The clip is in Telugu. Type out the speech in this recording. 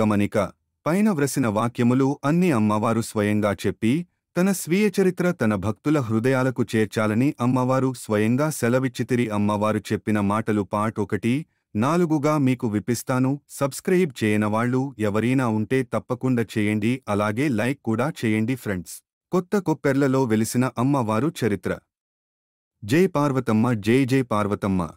గమనిక పైన వ్రసిన వాక్యములు అన్ని అమ్మవారు స్వయంగా చెప్పి తన స్వీయ చరిత్ర తన భక్తుల హృదయాలకు చేర్చాలని అమ్మవారు స్వయంగా సెలవిచ్చితిరి అమ్మవారు చెప్పిన మాటలు పాట్ ఒకటి నాలుగుగా మీకు విపిస్తాను సబ్స్క్రైబ్ చేయనవాళ్లు ఎవరైనా ఉంటే తప్పకుండా చేయండి అలాగే లైక్ కూడా చేయండి ఫ్రెండ్స్ కొత్త కొప్పెర్లలో వెలిసిన అమ్మవారు చరిత్ర జై పార్వతమ్మ జై జై పార్వతమ్మ